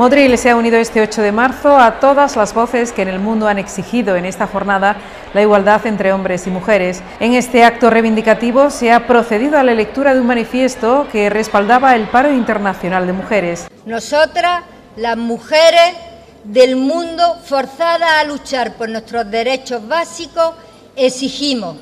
Modril se ha unido este 8 de marzo a todas las voces que en el mundo han exigido en esta jornada la igualdad entre hombres y mujeres. En este acto reivindicativo se ha procedido a la lectura de un manifiesto que respaldaba el paro internacional de mujeres. Nosotras, las mujeres del mundo forzadas a luchar por nuestros derechos básicos, exigimos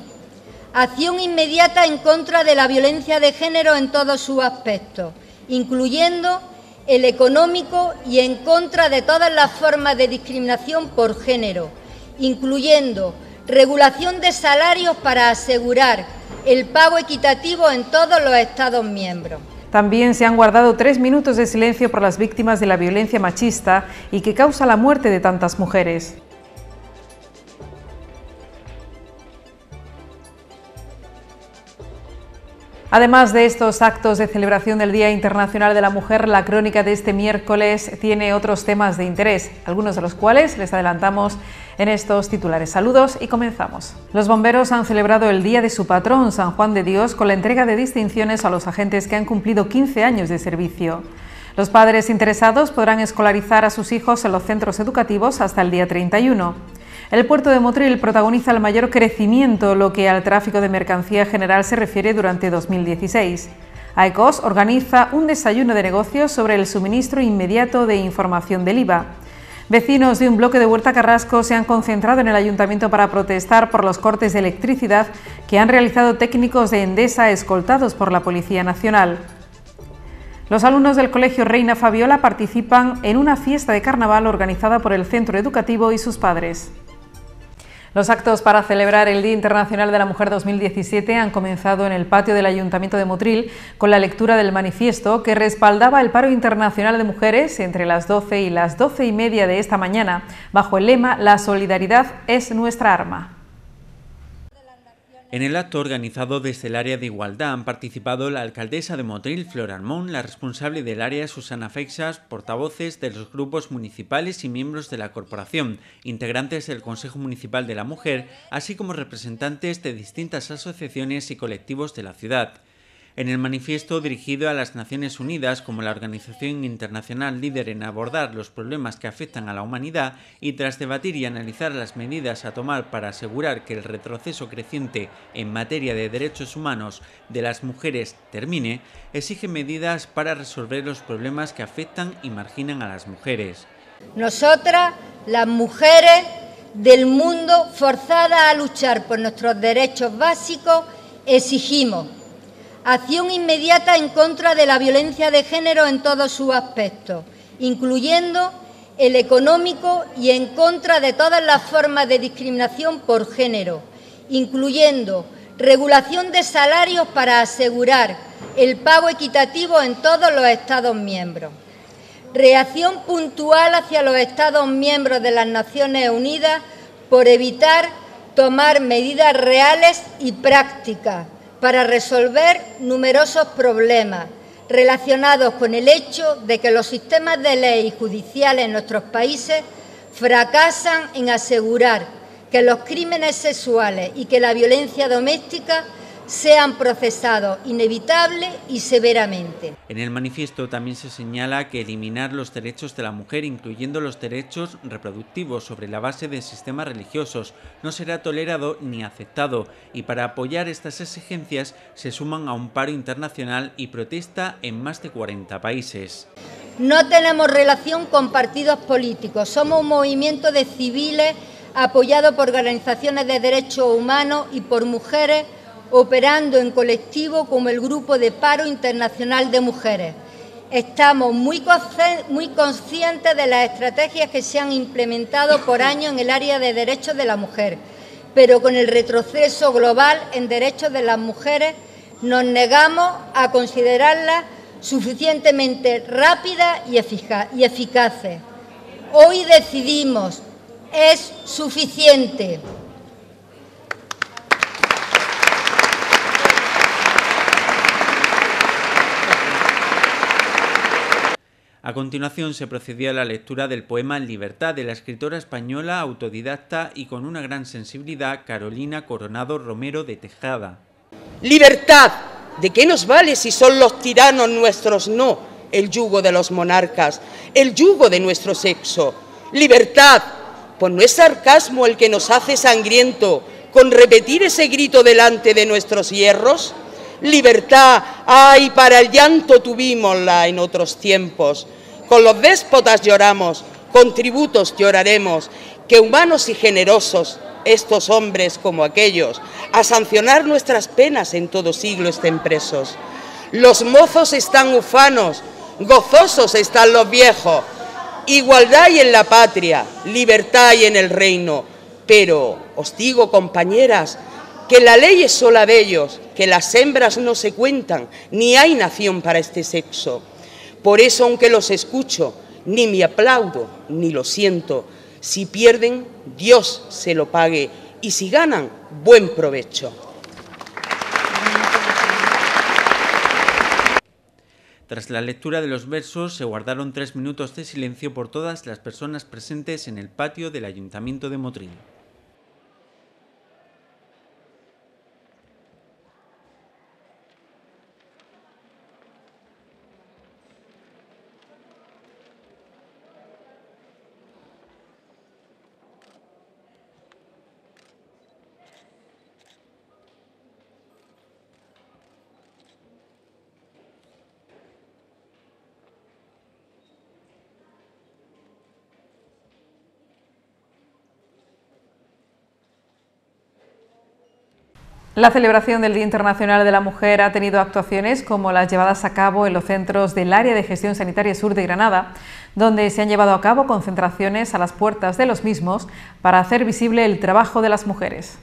acción inmediata en contra de la violencia de género en todos sus aspectos, incluyendo el económico y en contra de todas las formas de discriminación por género, incluyendo regulación de salarios para asegurar el pago equitativo en todos los Estados miembros. También se han guardado tres minutos de silencio por las víctimas de la violencia machista y que causa la muerte de tantas mujeres. Además de estos actos de celebración del Día Internacional de la Mujer, la crónica de este miércoles tiene otros temas de interés, algunos de los cuales les adelantamos en estos titulares. Saludos y comenzamos. Los bomberos han celebrado el Día de su patrón, San Juan de Dios, con la entrega de distinciones a los agentes que han cumplido 15 años de servicio. Los padres interesados podrán escolarizar a sus hijos en los centros educativos hasta el día 31. El puerto de Motril protagoniza el mayor crecimiento lo que al tráfico de mercancía general se refiere durante 2016. AECOS organiza un desayuno de negocios sobre el suministro inmediato de información del IVA. Vecinos de un bloque de Huerta Carrasco se han concentrado en el ayuntamiento para protestar por los cortes de electricidad que han realizado técnicos de Endesa escoltados por la Policía Nacional. Los alumnos del Colegio Reina Fabiola participan en una fiesta de carnaval organizada por el centro educativo y sus padres. Los actos para celebrar el Día Internacional de la Mujer 2017 han comenzado en el patio del Ayuntamiento de Motril con la lectura del manifiesto que respaldaba el paro internacional de mujeres entre las 12 y las 12 y media de esta mañana, bajo el lema La solidaridad es nuestra arma. En el acto organizado desde el área de igualdad han participado la alcaldesa de Motril, Flor Almón, la responsable del área, Susana Feixas, portavoces de los grupos municipales y miembros de la corporación, integrantes del Consejo Municipal de la Mujer, así como representantes de distintas asociaciones y colectivos de la ciudad. En el manifiesto dirigido a las Naciones Unidas como la organización internacional líder en abordar los problemas que afectan a la humanidad y tras debatir y analizar las medidas a tomar para asegurar que el retroceso creciente en materia de derechos humanos de las mujeres termine, exige medidas para resolver los problemas que afectan y marginan a las mujeres. Nosotras, las mujeres del mundo forzadas a luchar por nuestros derechos básicos, exigimos acción inmediata en contra de la violencia de género en todos sus aspectos, incluyendo el económico y en contra de todas las formas de discriminación por género, incluyendo regulación de salarios para asegurar el pago equitativo en todos los Estados miembros, reacción puntual hacia los Estados miembros de las Naciones Unidas por evitar tomar medidas reales y prácticas para resolver numerosos problemas relacionados con el hecho de que los sistemas de ley y judiciales en nuestros países fracasan en asegurar que los crímenes sexuales y que la violencia doméstica sean han procesado inevitable y severamente. En el manifiesto también se señala que eliminar los derechos de la mujer, incluyendo los derechos reproductivos sobre la base de sistemas religiosos, no será tolerado ni aceptado y para apoyar estas exigencias se suman a un paro internacional y protesta en más de 40 países. No tenemos relación con partidos políticos, somos un movimiento de civiles apoyado por organizaciones de derechos humanos y por mujeres operando en colectivo como el Grupo de Paro Internacional de Mujeres. Estamos muy, muy conscientes de las estrategias que se han implementado por año en el área de derechos de la mujer, pero con el retroceso global en derechos de las mujeres nos negamos a considerarlas suficientemente rápidas y, y eficaces. Hoy decidimos, es suficiente. A continuación se procedía a la lectura del poema libertad de la escritora española autodidacta y con una gran sensibilidad Carolina Coronado Romero de Tejada. Libertad, ¿de qué nos vale si son los tiranos nuestros no? El yugo de los monarcas, el yugo de nuestro sexo. Libertad, pues no es sarcasmo el que nos hace sangriento con repetir ese grito delante de nuestros hierros libertad, ay, para el llanto tuvimosla en otros tiempos con los déspotas lloramos, con tributos lloraremos, que humanos y generosos, estos hombres como aquellos, a sancionar nuestras penas en todo siglo estén presos. Los mozos están ufanos, gozosos están los viejos, igualdad y en la patria, libertad y en el reino. Pero os digo, compañeras, que la ley es sola de ellos, que las hembras no se cuentan, ni hay nación para este sexo. Por eso, aunque los escucho, ni me aplaudo, ni lo siento. Si pierden, Dios se lo pague. Y si ganan, buen provecho. Tras la lectura de los versos, se guardaron tres minutos de silencio por todas las personas presentes en el patio del Ayuntamiento de Motril. La celebración del Día Internacional de la Mujer ha tenido actuaciones como las llevadas a cabo en los centros del Área de Gestión Sanitaria Sur de Granada, donde se han llevado a cabo concentraciones a las puertas de los mismos para hacer visible el trabajo de las mujeres.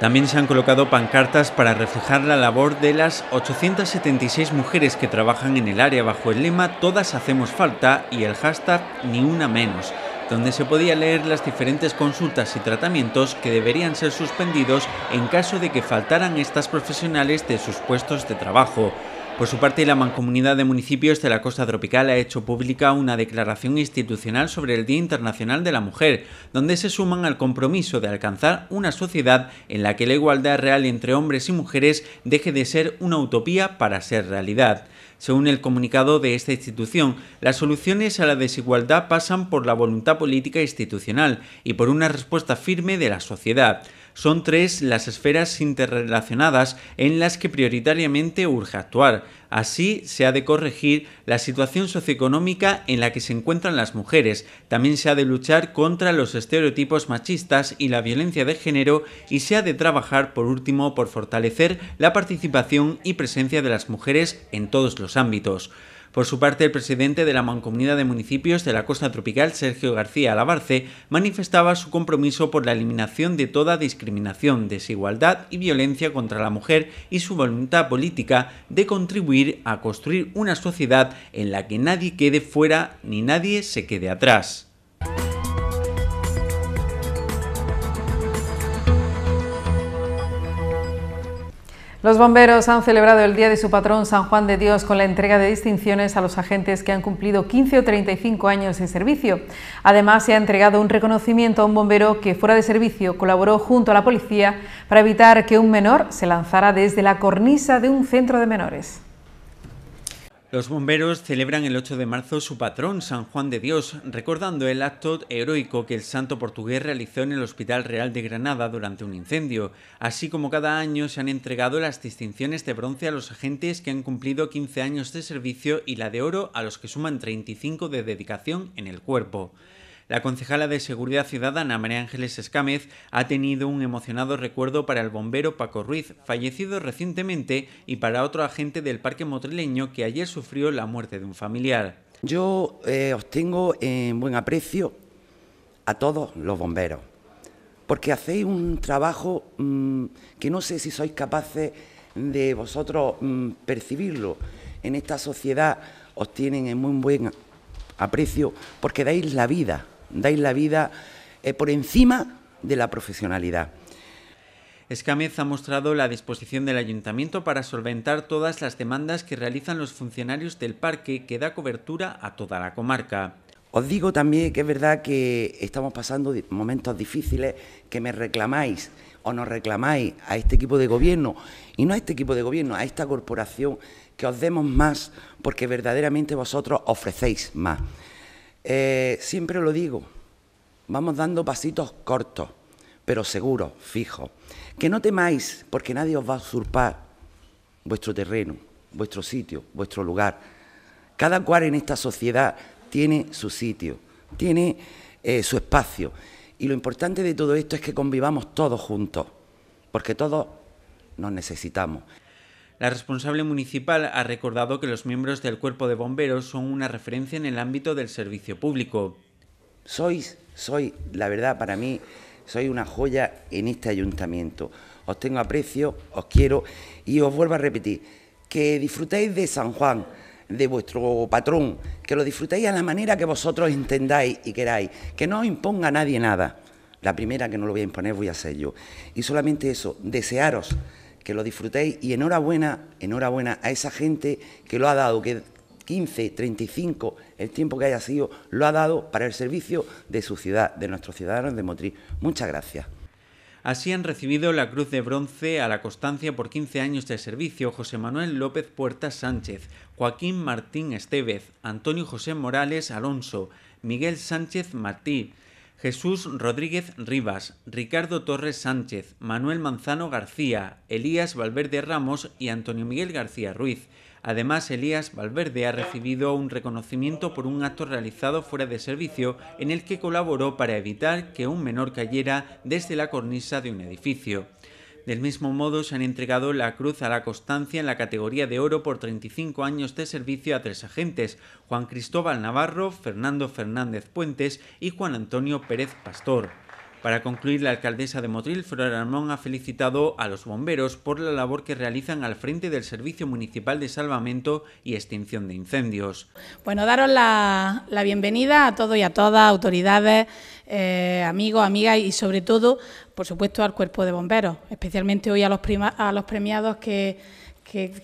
También se han colocado pancartas para reflejar la labor de las 876 mujeres que trabajan en el área bajo el lema Todas hacemos falta y el hashtag Ni una menos donde se podía leer las diferentes consultas y tratamientos que deberían ser suspendidos en caso de que faltaran estas profesionales de sus puestos de trabajo. Por su parte, la Mancomunidad de Municipios de la Costa Tropical ha hecho pública una declaración institucional sobre el Día Internacional de la Mujer, donde se suman al compromiso de alcanzar una sociedad en la que la igualdad real entre hombres y mujeres deje de ser una utopía para ser realidad. Según el comunicado de esta institución, las soluciones a la desigualdad pasan por la voluntad política institucional y por una respuesta firme de la sociedad. Son tres las esferas interrelacionadas en las que prioritariamente urge actuar. Así se ha de corregir la situación socioeconómica en la que se encuentran las mujeres. También se ha de luchar contra los estereotipos machistas y la violencia de género y se ha de trabajar, por último, por fortalecer la participación y presencia de las mujeres en todos los ámbitos. Por su parte, el presidente de la Mancomunidad de Municipios de la Costa Tropical, Sergio García Alabarce, manifestaba su compromiso por la eliminación de toda discriminación, desigualdad y violencia contra la mujer y su voluntad política de contribuir a construir una sociedad en la que nadie quede fuera ni nadie se quede atrás. Los bomberos han celebrado el Día de su patrón San Juan de Dios con la entrega de distinciones a los agentes que han cumplido 15 o 35 años de servicio. Además, se ha entregado un reconocimiento a un bombero que fuera de servicio colaboró junto a la policía para evitar que un menor se lanzara desde la cornisa de un centro de menores. Los bomberos celebran el 8 de marzo su patrón, San Juan de Dios, recordando el acto heroico que el santo portugués realizó en el Hospital Real de Granada durante un incendio, así como cada año se han entregado las distinciones de bronce a los agentes que han cumplido 15 años de servicio y la de oro a los que suman 35 de dedicación en el cuerpo. La concejala de Seguridad Ciudadana, María Ángeles Escámez, ha tenido un emocionado recuerdo para el bombero Paco Ruiz, fallecido recientemente, y para otro agente del Parque Motrileño que ayer sufrió la muerte de un familiar. Yo eh, os tengo en buen aprecio a todos los bomberos, porque hacéis un trabajo mm, que no sé si sois capaces de vosotros mm, percibirlo. En esta sociedad os tienen en muy buen aprecio porque dais la vida dais la vida eh, por encima de la profesionalidad. Escámez ha mostrado la disposición del ayuntamiento para solventar todas las demandas que realizan los funcionarios del parque que da cobertura a toda la comarca. Os digo también que es verdad que estamos pasando momentos difíciles, que me reclamáis o nos reclamáis a este equipo de gobierno, y no a este equipo de gobierno, a esta corporación, que os demos más, porque verdaderamente vosotros ofrecéis más. Eh, siempre lo digo, vamos dando pasitos cortos, pero seguros, fijos. Que no temáis, porque nadie os va a usurpar vuestro terreno, vuestro sitio, vuestro lugar. Cada cual en esta sociedad tiene su sitio, tiene eh, su espacio. Y lo importante de todo esto es que convivamos todos juntos, porque todos nos necesitamos. La responsable municipal ha recordado que los miembros del cuerpo de bomberos son una referencia en el ámbito del servicio público. Sois, soy, la verdad, para mí, ...soy una joya en este ayuntamiento. Os tengo aprecio, os quiero y os vuelvo a repetir, que disfrutéis de San Juan, de vuestro patrón, que lo disfrutéis a la manera que vosotros entendáis y queráis, que no os imponga nadie nada. La primera que no lo voy a imponer voy a ser yo. Y solamente eso, desearos que lo disfrutéis y enhorabuena, enhorabuena a esa gente que lo ha dado, que 15, 35, el tiempo que haya sido, lo ha dado para el servicio de su ciudad, de nuestros ciudadanos de Motriz. Muchas gracias. Así han recibido la Cruz de Bronce a la constancia por 15 años de servicio José Manuel López Puertas Sánchez, Joaquín Martín Estevez, Antonio José Morales Alonso, Miguel Sánchez Martí, Jesús Rodríguez Rivas, Ricardo Torres Sánchez, Manuel Manzano García, Elías Valverde Ramos y Antonio Miguel García Ruiz. Además, Elías Valverde ha recibido un reconocimiento por un acto realizado fuera de servicio en el que colaboró para evitar que un menor cayera desde la cornisa de un edificio. Del mismo modo, se han entregado la Cruz a la Constancia en la categoría de oro por 35 años de servicio a tres agentes, Juan Cristóbal Navarro, Fernando Fernández Puentes y Juan Antonio Pérez Pastor. Para concluir, la alcaldesa de Motril, Flor Armón, ha felicitado a los bomberos por la labor que realizan al frente del Servicio Municipal de Salvamento y Extinción de Incendios. Bueno, daros la, bienvenida a todos y a todas, autoridades, eh, amigos, amigas y sobre todo, por supuesto, al cuerpo de bomberos, especialmente hoy a los, a los premiados que,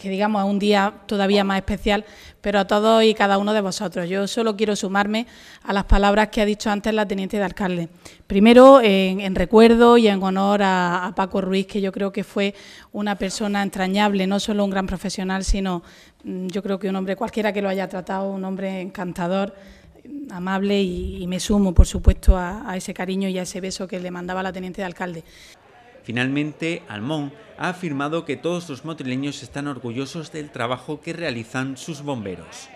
digamos a un día todavía más especial, pero a todos y cada uno de vosotros. Yo solo quiero sumarme a las palabras que ha dicho antes la teniente de alcalde. Primero, en, recuerdo y en honor a, Paco Ruiz, que yo creo que fue una persona entrañable, no solo un gran profesional, sino mm, yo creo que un hombre, cualquiera que lo haya tratado, un hombre encantador amable y, me sumo, por supuesto, a, ese cariño y a ese beso que le mandaba la teniente de alcalde. Finalmente, Almón ha afirmado que todos los motrileños están orgullosos del trabajo que realizan sus bomberos.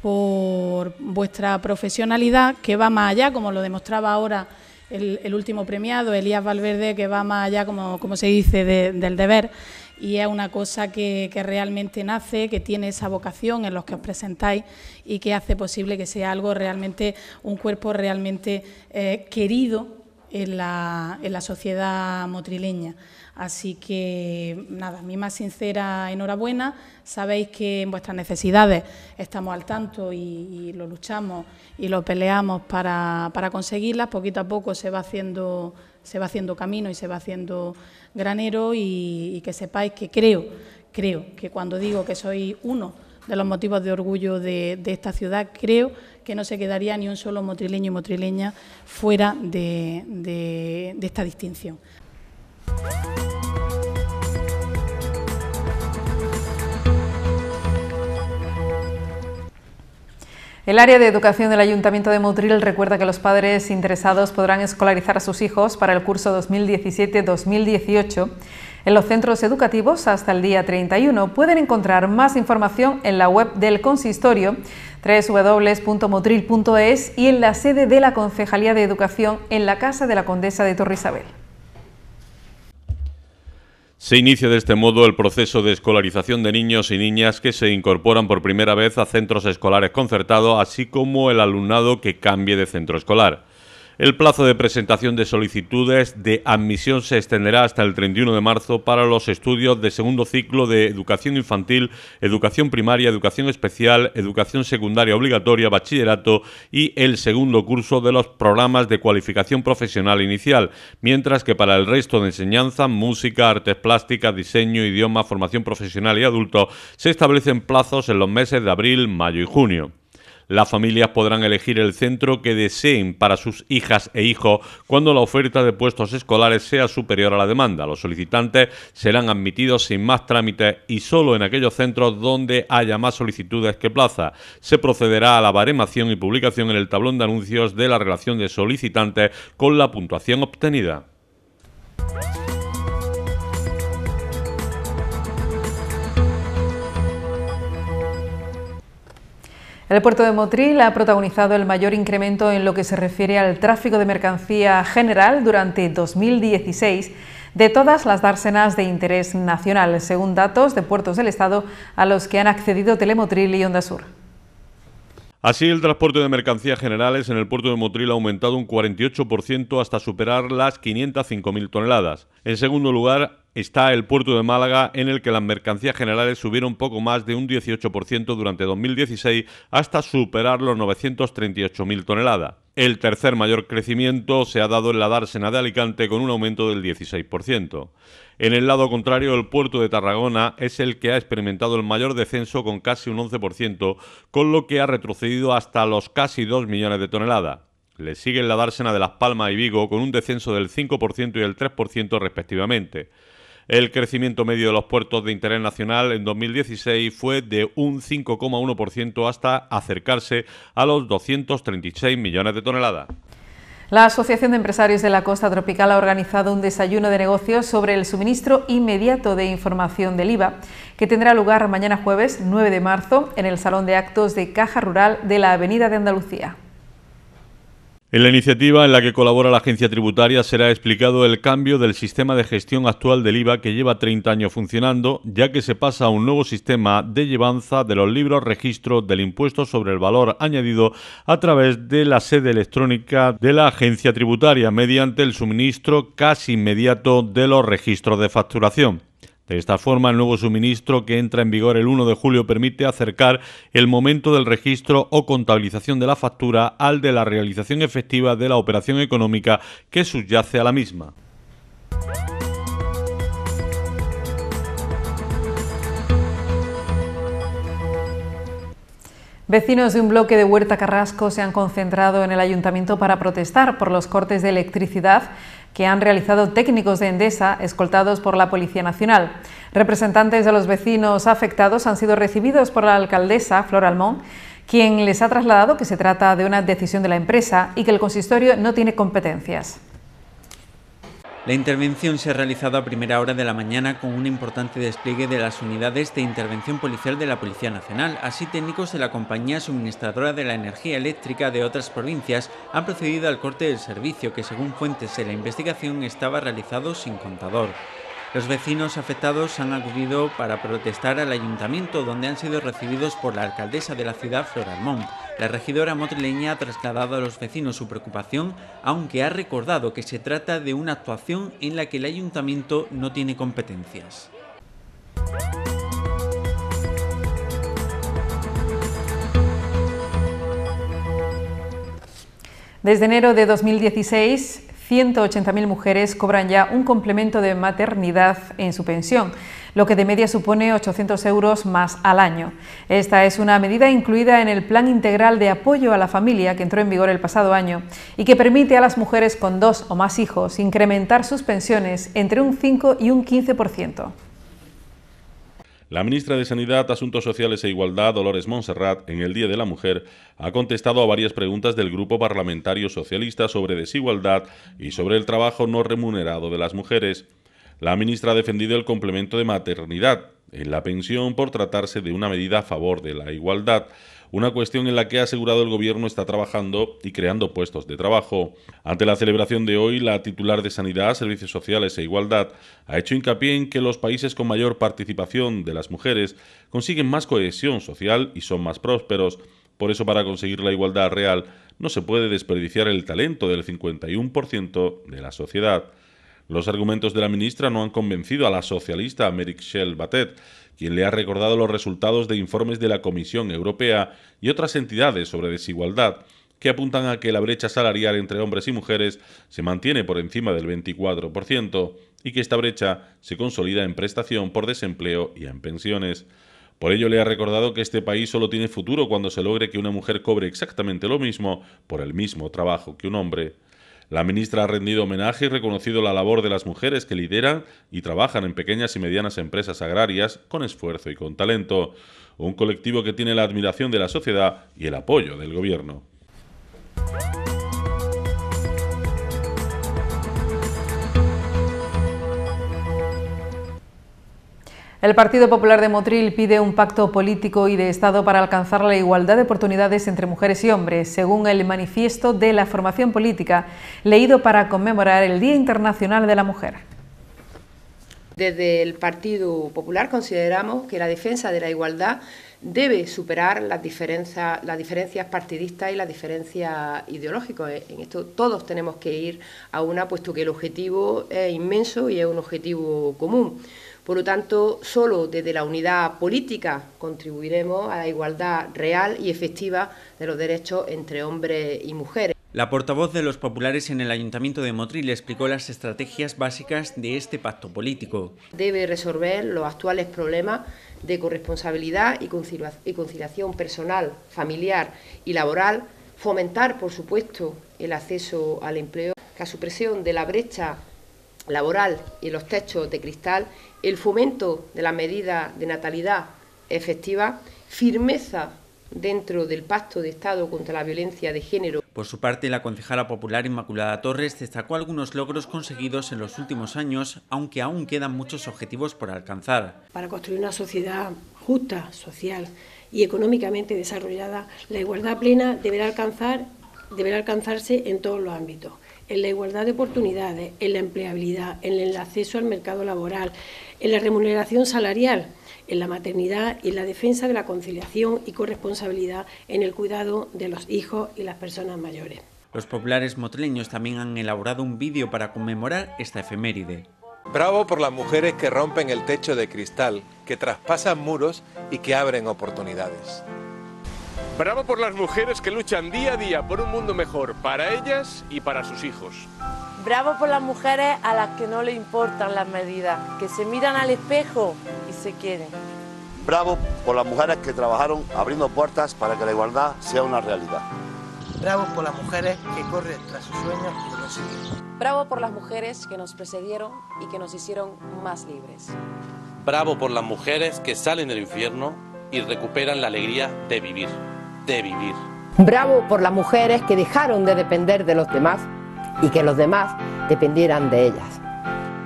Por vuestra profesionalidad, que va más allá, como lo demostraba ahora el, último premiado, Elías Valverde, que va más allá, como, como se dice, del deber y es una cosa que, realmente nace, que tiene esa vocación en los que os presentáis y que hace posible que sea algo realmente, un cuerpo realmente eh, querido en la, sociedad motrileña. Así que, nada, mi más sincera enhorabuena. Sabéis que en vuestras necesidades estamos al tanto y, lo luchamos y lo peleamos para, para conseguirlas. Poquito a poco se va haciendo se va haciendo camino y se va haciendo granero y, que sepáis que creo, creo que cuando digo que soy uno de los motivos de orgullo de, esta ciudad, creo que no se quedaría ni un solo motrileño y motrileña fuera de esta distinción. El área de educación del Ayuntamiento de Motril recuerda que los padres interesados podrán escolarizar a sus hijos para el curso 2017-2018 en los centros educativos hasta el día 31. Pueden encontrar más información en la web del consistorio www.motril.es y en la sede de la Concejalía de Educación en la Casa de la Condesa de Torre Isabel. Se inicia de este modo el proceso de escolarización de niños y niñas que se incorporan por primera vez a centros escolares concertados, así como el alumnado que cambie de centro escolar. El plazo de presentación de solicitudes de admisión se extenderá hasta el 31 de marzo para los estudios de segundo ciclo de educación infantil, educación primaria, educación especial, educación secundaria obligatoria, bachillerato y el segundo curso de los programas de cualificación profesional inicial, mientras que para el resto de enseñanza, música, artes plásticas, diseño, idioma, formación profesional y adulto, se establecen plazos en los meses de abril, mayo y junio. Las familias podrán elegir el centro que deseen para sus hijas e hijos cuando la oferta de puestos escolares sea superior a la demanda. Los solicitantes serán admitidos sin más trámites y solo en aquellos centros donde haya más solicitudes que plaza. Se procederá a la baremación y publicación en el tablón de anuncios de la relación de solicitantes con la puntuación obtenida. El puerto de Motril ha protagonizado el mayor incremento en lo que se refiere al tráfico de mercancía general durante 2016 de todas las dársenas de interés nacional, según datos de puertos del Estado a los que han accedido Telemotril y Onda Sur. Así, el transporte de mercancías generales en el puerto de Motril ha aumentado un 48% hasta superar las 505.000 toneladas. En segundo lugar, está el puerto de Málaga, en el que las mercancías generales subieron poco más de un 18% durante 2016 hasta superar los 938.000 toneladas. El tercer mayor crecimiento se ha dado en la dársena de Alicante con un aumento del 16%. En el lado contrario, el puerto de Tarragona es el que ha experimentado el mayor descenso con casi un 11%, con lo que ha retrocedido hasta los casi 2 millones de toneladas. Le siguen la dársena de Las Palmas y Vigo con un descenso del 5% y el 3% respectivamente. El crecimiento medio de los puertos de interés nacional en 2016 fue de un 5,1% hasta acercarse a los 236 millones de toneladas. La Asociación de Empresarios de la Costa Tropical ha organizado un desayuno de negocios sobre el suministro inmediato de información del IVA, que tendrá lugar mañana jueves 9 de marzo en el Salón de Actos de Caja Rural de la Avenida de Andalucía. En la iniciativa en la que colabora la agencia tributaria será explicado el cambio del sistema de gestión actual del IVA que lleva 30 años funcionando, ya que se pasa a un nuevo sistema de llevanza de los libros registro del impuesto sobre el valor añadido a través de la sede electrónica de la agencia tributaria mediante el suministro casi inmediato de los registros de facturación. De esta forma, el nuevo suministro que entra en vigor el 1 de julio permite acercar el momento del registro o contabilización de la factura al de la realización efectiva de la operación económica que subyace a la misma. Vecinos de un bloque de Huerta Carrasco se han concentrado en el ayuntamiento para protestar por los cortes de electricidad que han realizado técnicos de Endesa escoltados por la Policía Nacional. Representantes de los vecinos afectados han sido recibidos por la alcaldesa Flor Almón, quien les ha trasladado que se trata de una decisión de la empresa y que el consistorio no tiene competencias. La intervención se ha realizado a primera hora de la mañana con un importante despliegue de las unidades de intervención policial de la Policía Nacional, así técnicos de la compañía suministradora de la energía eléctrica de otras provincias han procedido al corte del servicio que según fuentes de la investigación estaba realizado sin contador. Los vecinos afectados han acudido para protestar al ayuntamiento, donde han sido recibidos por la alcaldesa de la ciudad, Flor Almón. La regidora motrileña ha trasladado a los vecinos su preocupación, aunque ha recordado que se trata de una actuación en la que el ayuntamiento no tiene competencias. Desde enero de 2016, 180.000 mujeres cobran ya un complemento de maternidad en su pensión, lo que de media supone 800 euros más al año. Esta es una medida incluida en el Plan Integral de Apoyo a la Familia que entró en vigor el pasado año y que permite a las mujeres con dos o más hijos incrementar sus pensiones entre un 5 y un 15%. La ministra de Sanidad, Asuntos Sociales e Igualdad, Dolores Montserrat, en el Día de la Mujer, ha contestado a varias preguntas del Grupo Parlamentario Socialista sobre desigualdad y sobre el trabajo no remunerado de las mujeres. La ministra ha defendido el complemento de maternidad en la pensión por tratarse de una medida a favor de la igualdad una cuestión en la que ha asegurado el gobierno está trabajando y creando puestos de trabajo. Ante la celebración de hoy, la titular de Sanidad, Servicios Sociales e Igualdad ha hecho hincapié en que los países con mayor participación de las mujeres consiguen más cohesión social y son más prósperos. Por eso, para conseguir la igualdad real, no se puede desperdiciar el talento del 51% de la sociedad. Los argumentos de la ministra no han convencido a la socialista Meritxell Batet, quien le ha recordado los resultados de informes de la Comisión Europea y otras entidades sobre desigualdad que apuntan a que la brecha salarial entre hombres y mujeres se mantiene por encima del 24% y que esta brecha se consolida en prestación por desempleo y en pensiones. Por ello le ha recordado que este país solo tiene futuro cuando se logre que una mujer cobre exactamente lo mismo por el mismo trabajo que un hombre. La ministra ha rendido homenaje y reconocido la labor de las mujeres que lideran y trabajan en pequeñas y medianas empresas agrarias con esfuerzo y con talento, un colectivo que tiene la admiración de la sociedad y el apoyo del gobierno. El Partido Popular de Motril pide un pacto político y de Estado para alcanzar la igualdad de oportunidades entre mujeres y hombres, según el manifiesto de la formación política, leído para conmemorar el Día Internacional de la Mujer. Desde el Partido Popular consideramos que la defensa de la igualdad debe superar las diferencias, las diferencias partidistas y las diferencias ideológicas. En esto todos tenemos que ir a una, puesto que el objetivo es inmenso y es un objetivo común. Por lo tanto, solo desde la unidad política contribuiremos a la igualdad real y efectiva de los derechos entre hombres y mujeres. La portavoz de los populares en el Ayuntamiento de Motril explicó las estrategias básicas de este pacto político. Debe resolver los actuales problemas de corresponsabilidad y conciliación personal, familiar y laboral, fomentar, por supuesto, el acceso al empleo, la supresión de la brecha laboral y los techos de cristal, el fomento de la medida de natalidad efectiva, firmeza dentro del Pacto de Estado contra la Violencia de Género. Por su parte, la concejala popular Inmaculada Torres destacó algunos logros conseguidos en los últimos años, aunque aún quedan muchos objetivos por alcanzar. Para construir una sociedad justa, social y económicamente desarrollada, la igualdad plena deberá alcanzar deberá alcanzarse en todos los ámbitos, en la igualdad de oportunidades, en la empleabilidad, en el acceso al mercado laboral, en la remuneración salarial, en la maternidad y en la defensa de la conciliación y corresponsabilidad en el cuidado de los hijos y las personas mayores. Los populares motleños también han elaborado un vídeo para conmemorar esta efeméride. Bravo por las mujeres que rompen el techo de cristal, que traspasan muros y que abren oportunidades. Bravo por las mujeres que luchan día a día por un mundo mejor para ellas y para sus hijos. Bravo por las mujeres a las que no le importan las medidas, que se miran al espejo y se quieren. Bravo por las mujeres que trabajaron abriendo puertas para que la igualdad sea una realidad. Bravo por las mujeres que corren tras sus sueños y los siguen. Bravo por las mujeres que nos precedieron y que nos hicieron más libres. Bravo por las mujeres que salen del infierno y recuperan la alegría de vivir de vivir. Bravo por las mujeres que dejaron de depender de los demás y que los demás dependieran de ellas.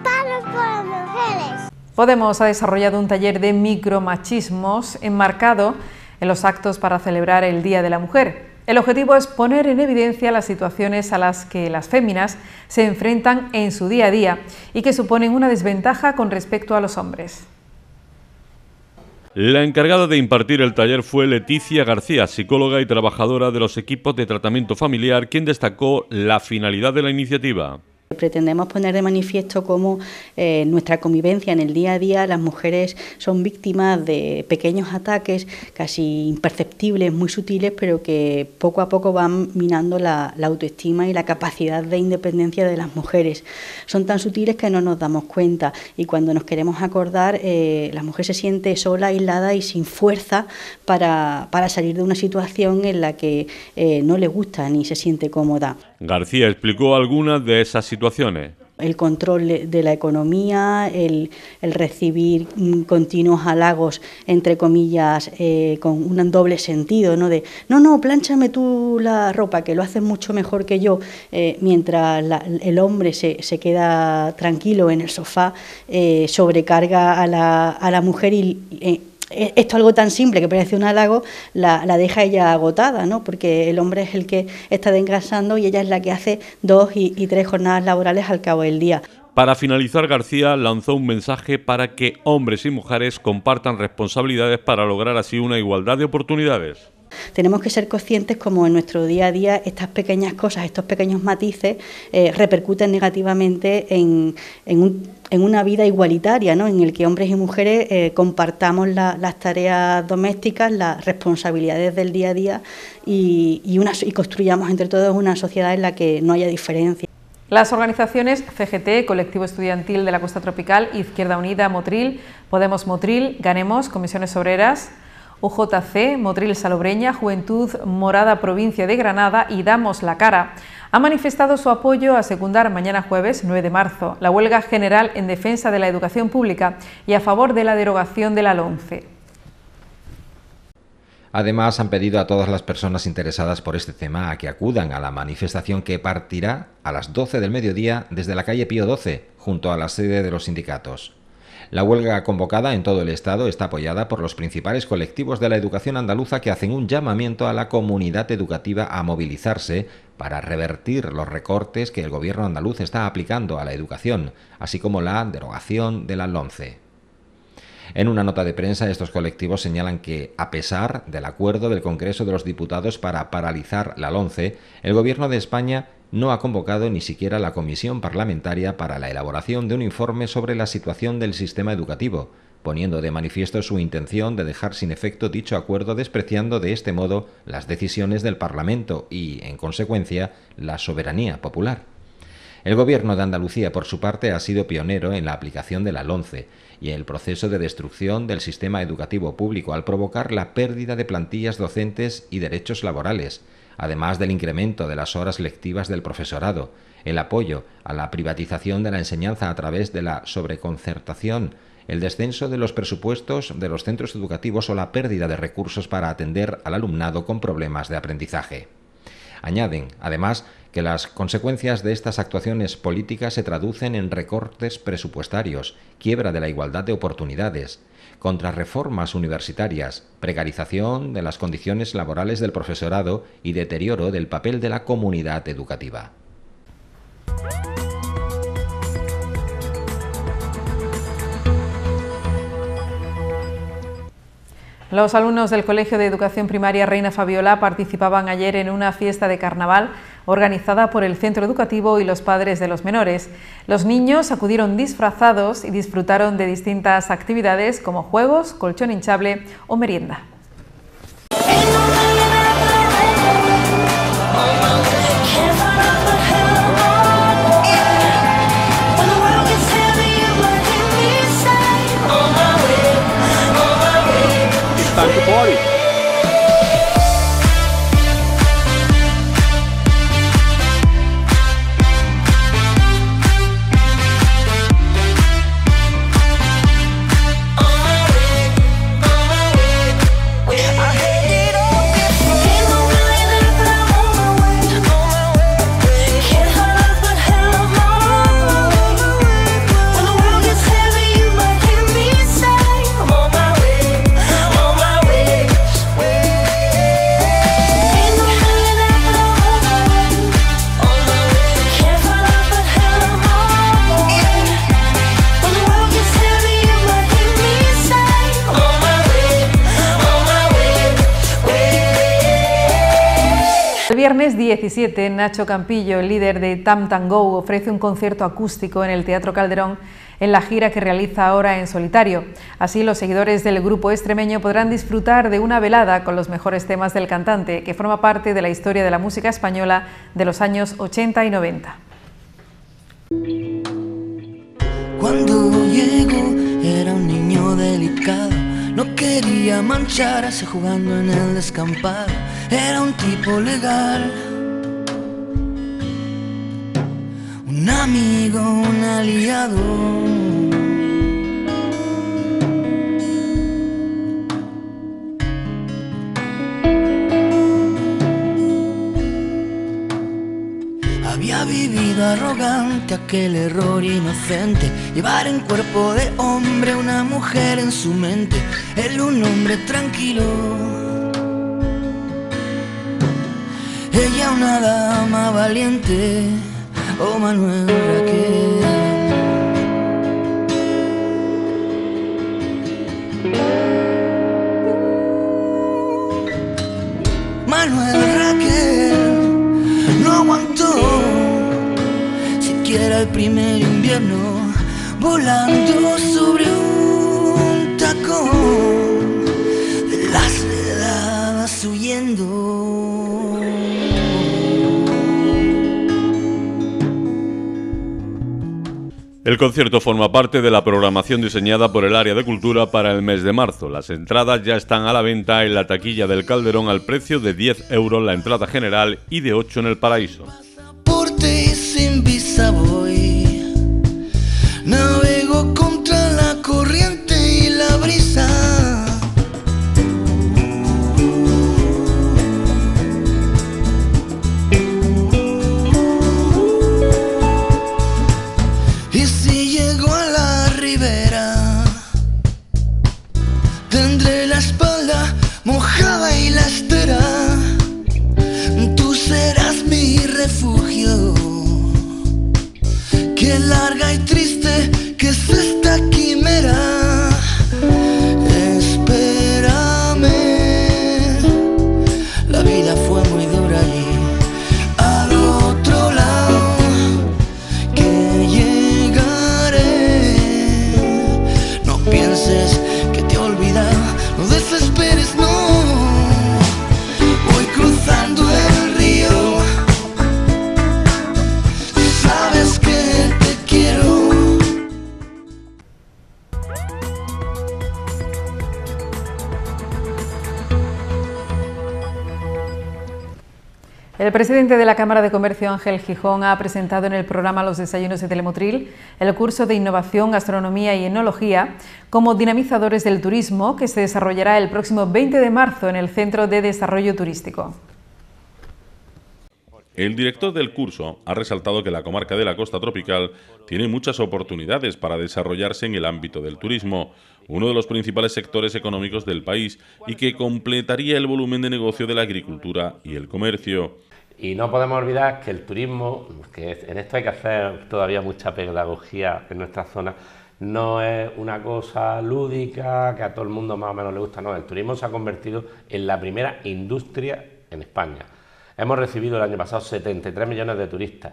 Palos por las mujeres. Podemos ha desarrollado un taller de micromachismos enmarcado en los actos para celebrar el Día de la Mujer. El objetivo es poner en evidencia las situaciones a las que las féminas se enfrentan en su día a día y que suponen una desventaja con respecto a los hombres. La encargada de impartir el taller fue Leticia García, psicóloga y trabajadora de los equipos de tratamiento familiar, quien destacó la finalidad de la iniciativa. Pretendemos poner de manifiesto cómo eh, nuestra convivencia en el día a día las mujeres son víctimas de pequeños ataques casi imperceptibles, muy sutiles, pero que poco a poco van minando la, autoestima y la capacidad de independencia de las mujeres. Son tan sutiles que no nos damos cuenta y cuando nos queremos acordar eh, la mujer se siente sola, aislada y sin fuerza para, salir de una situación en la que eh, no le gusta ni se siente cómoda. García explicó algunas de esas situaciones. El control de la economía, el, recibir mm, continuos halagos, entre comillas, eh, con un doble sentido, ¿no? De, no, no, planchame tú la ropa, que lo haces mucho mejor que yo, eh, mientras el hombre se, queda tranquilo en el sofá, eh, sobrecarga a la, a la mujer y eh, esto algo tan simple que parece un halago, la, deja ella agotada, ¿no? porque el hombre es el que está desengrasando y ella es la que hace dos y tres jornadas laborales al cabo del día. Para finalizar, García lanzó un mensaje para que hombres y mujeres compartan responsabilidades para lograr así una igualdad de oportunidades. Tenemos que ser conscientes como en nuestro día a día estas pequeñas cosas, estos pequeños matices eh, repercuten negativamente en, una vida igualitaria, en el que hombres y mujeres eh, compartamos las tareas domésticas, las responsabilidades del día a día y, construyamos entre todos una sociedad en la que no haya diferencia. Las organizaciones CGT, Colectivo Estudiantil de la Costa Tropical, Izquierda Unida, Motril, Podemos Motril, Ganemos, Comisiones Obreras, OJC, Motril Salobreña, Juventud Morada Provincia de Granada y Damos la Cara, ha manifestado su apoyo a secundar mañana jueves 9 de marzo la huelga general en defensa de la educación pública y a favor de la derogación de la LOMCE. Además, han pedido a todas las personas interesadas por este tema a que acudan a la manifestación que partirá a las 12 del mediodía desde la calle Pío 12, junto a la sede de los sindicatos. La huelga convocada en todo el Estado está apoyada por los principales colectivos de la educación andaluza que hacen un llamamiento a la comunidad educativa a movilizarse para revertir los recortes que el gobierno andaluz está aplicando a la educación, así como la derogación de la LONCE. En una nota de prensa, estos colectivos señalan que, a pesar del acuerdo del Congreso de los Diputados para paralizar la LONCE, el Gobierno de España no ha convocado ni siquiera la comisión parlamentaria para la elaboración de un informe sobre la situación del sistema educativo, poniendo de manifiesto su intención de dejar sin efecto dicho acuerdo despreciando de este modo las decisiones del Parlamento y, en consecuencia, la soberanía popular. El gobierno de Andalucía, por su parte, ha sido pionero en la aplicación de la LONCE y en el proceso de destrucción del sistema educativo público al provocar la pérdida de plantillas docentes y derechos laborales, además del incremento de las horas lectivas del profesorado, el apoyo a la privatización de la enseñanza a través de la sobreconcertación, el descenso de los presupuestos de los centros educativos o la pérdida de recursos para atender al alumnado con problemas de aprendizaje. Añaden, además, que las consecuencias de estas actuaciones políticas se traducen en recortes presupuestarios, quiebra de la igualdad de oportunidades, contrarreformas universitarias, precarización de las condiciones laborales del profesorado y deterioro del papel de la comunidad educativa. Los alumnos del Colegio de Educación Primaria Reina Fabiola participaban ayer en una fiesta de carnaval organizada por el centro educativo y los padres de los menores. Los niños acudieron disfrazados y disfrutaron de distintas actividades como juegos, colchón hinchable o merienda. Nacho Campillo, líder de Tam Go... ofrece un concierto acústico en el Teatro Calderón en la gira que realiza ahora en solitario. Así, los seguidores del grupo extremeño podrán disfrutar de una velada con los mejores temas del cantante, que forma parte de la historia de la música española de los años 80 y 90. Cuando llegó era un niño delicado, no quería mancharse jugando en el descampado, era un tipo legal. un amigo, un aliado. Había vivido arrogante aquel error inocente, llevar en cuerpo de hombre una mujer en su mente, él un hombre tranquilo. Ella una dama valiente oh Manuel Raquel. Manuel Raquel no aguantó siquiera el primer invierno volando sobre un tacón. El concierto forma parte de la programación diseñada por el área de cultura para el mes de marzo. Las entradas ya están a la venta en la taquilla del Calderón al precio de 10 euros la entrada general y de 8 en el Paraíso. El presidente de la Cámara de Comercio, Ángel Gijón, ha presentado en el programa Los Desayunos de Telemotril el curso de Innovación, Gastronomía y Enología como dinamizadores del turismo que se desarrollará el próximo 20 de marzo en el Centro de Desarrollo Turístico. El director del curso ha resaltado que la comarca de la costa tropical tiene muchas oportunidades para desarrollarse en el ámbito del turismo, uno de los principales sectores económicos del país y que completaría el volumen de negocio de la agricultura y el comercio. Y no podemos olvidar que el turismo, que en esto hay que hacer todavía mucha pedagogía en nuestra zona, no es una cosa lúdica que a todo el mundo más o menos le gusta, no, el turismo se ha convertido en la primera industria en España. Hemos recibido el año pasado 73 millones de turistas.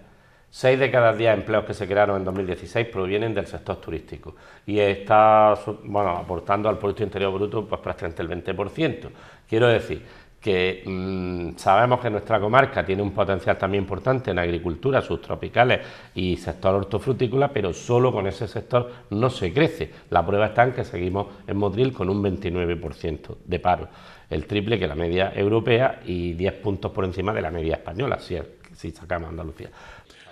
Seis de cada diez empleos que se crearon en 2016 provienen del sector turístico y está bueno, aportando al Producto Interior Bruto pues, prácticamente el 20%. Quiero decir que mm, sabemos que nuestra comarca tiene un potencial también importante en agricultura, subtropicales y sector hortofrutícola, pero solo con ese sector no se crece. La prueba está en que seguimos en Modril con un 29% de paro, el triple que la media europea y 10 puntos por encima de la media española, si, si sacamos Andalucía.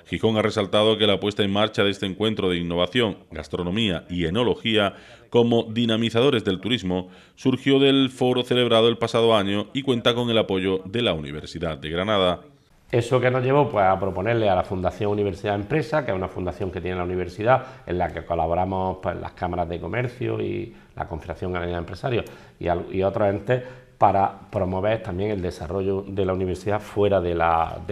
Gijón ha resaltado que la puesta en marcha de este encuentro de innovación, gastronomía y enología como dinamizadores del turismo surgió del foro celebrado el pasado año y cuenta con el apoyo de la Universidad de Granada. Eso que nos llevó pues, a proponerle a la Fundación Universidad Empresa, que es una fundación que tiene la universidad, en la que colaboramos pues, las cámaras de comercio y la Confederación Gallega de Empresarios y, y otros entes, para promover también el desarrollo de la universidad fuera del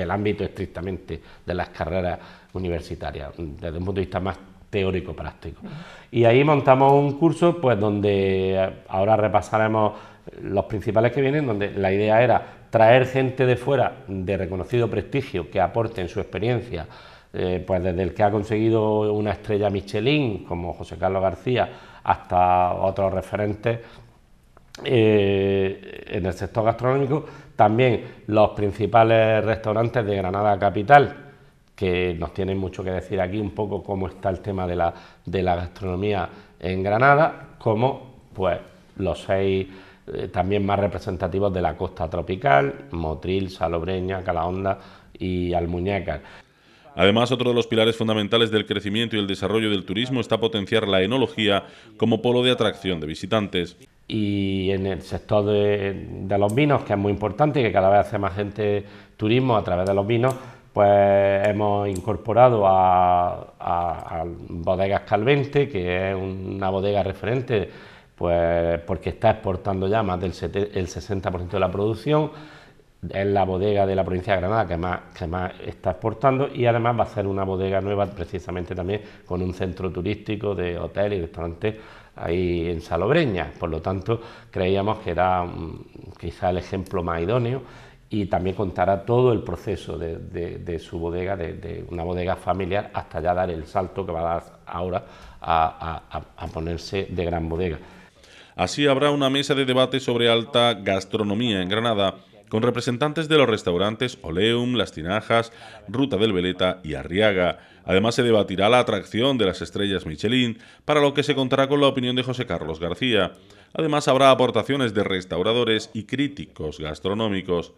ámbito estrictamente de las carreras universitarias, desde un punto de vista más teórico práctico. Y ahí montamos un curso pues donde eh, ahora repasaremos los principales que vienen, donde la idea era traer gente de fuera de reconocido prestigio que aporte en su experiencia, eh, pues desde el que ha conseguido una estrella Michelin como José Carlos García hasta otros referentes eh, en el sector gastronómico, también los principales restaurantes de Granada Capital, que nos tienen mucho que decir aquí un poco cómo está el tema de la, gastronomía en Granada, como pues los seis eh, también más representativos de la costa tropical, Motril, Salobreña, Calahonda y Almuñécar. Además, otro de los pilares fundamentales del crecimiento y el desarrollo del turismo está potenciar la enología como polo de atracción de visitantes y en el sector de, los vinos, que es muy importante y que cada vez hace más gente turismo a través de los vinos, pues hemos incorporado a, a, a Bodegas Calvente, que es una bodega referente, pues porque está exportando ya más del 60% de la producción, es la bodega de la provincia de Granada que más, que más está exportando y además va a ser una bodega nueva precisamente también con un centro turístico de hoteles y restaurantes ahí en Salobreña. Por lo tanto, creíamos que era mm, quizá el ejemplo más idóneo y también contará todo el proceso de, su bodega, de, una bodega familiar, hasta ya dar el salto que va a dar ahora a, a ponerse de gran bodega. Así habrá una mesa de debate sobre alta gastronomía en Granada con representantes de los restaurantes Oleum, Las Tinajas, Ruta del Veleta y Arriaga Además, se debatirá la atracción de las estrellas Michelin, para lo que se contará con la opinión de José Carlos García. Además, habrá aportaciones de restauradores y críticos gastronómicos.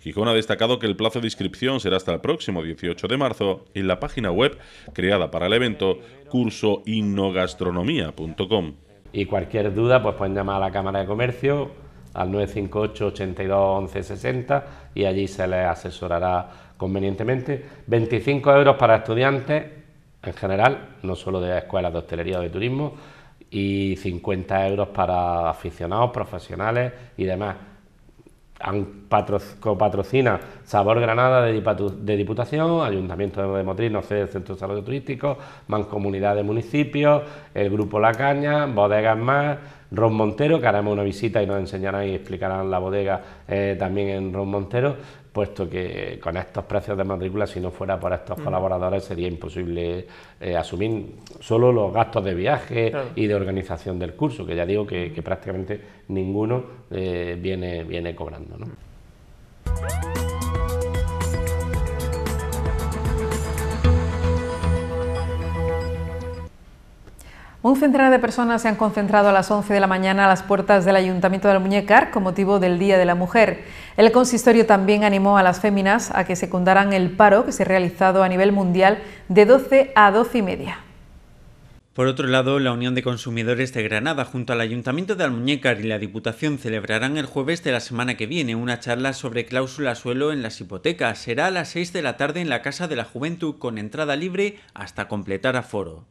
Gijón ha destacado que el plazo de inscripción será hasta el próximo 18 de marzo en la página web creada para el evento cursoinnogastronomía.com. Y cualquier duda, pues pueden llamar a la Cámara de Comercio al 958 82 y allí se les asesorará convenientemente, 25 euros para estudiantes en general, no solo de escuelas de hostelería o de turismo, y 50 euros para aficionados, profesionales y demás. ...han copatrocina Sabor Granada de, Diputación, Ayuntamiento de Motriz, no sé, Centro de Salud Turístico, Mancomunidad de Municipios, el Grupo La Caña, Bodegas Más, Ron Montero, que haremos una visita y nos enseñarán y explicarán la bodega eh, también en Ron Montero, puesto que con estos precios de matrícula, si no fuera por estos mm. colaboradores, sería imposible eh, asumir solo los gastos de viaje y de organización del curso, que ya digo que, prácticamente ninguno eh, viene, viene cobrando. ¿no? Un centenar de personas se han concentrado a las 11 de la mañana a las puertas del Ayuntamiento de Almuñécar con motivo del Día de la Mujer. El consistorio también animó a las féminas a que secundaran el paro que se ha realizado a nivel mundial de 12 a 12 y media. Por otro lado, la Unión de Consumidores de Granada junto al Ayuntamiento de Almuñécar y la Diputación celebrarán el jueves de la semana que viene una charla sobre cláusula suelo en las hipotecas. Será a las 6 de la tarde en la Casa de la Juventud con entrada libre hasta completar aforo.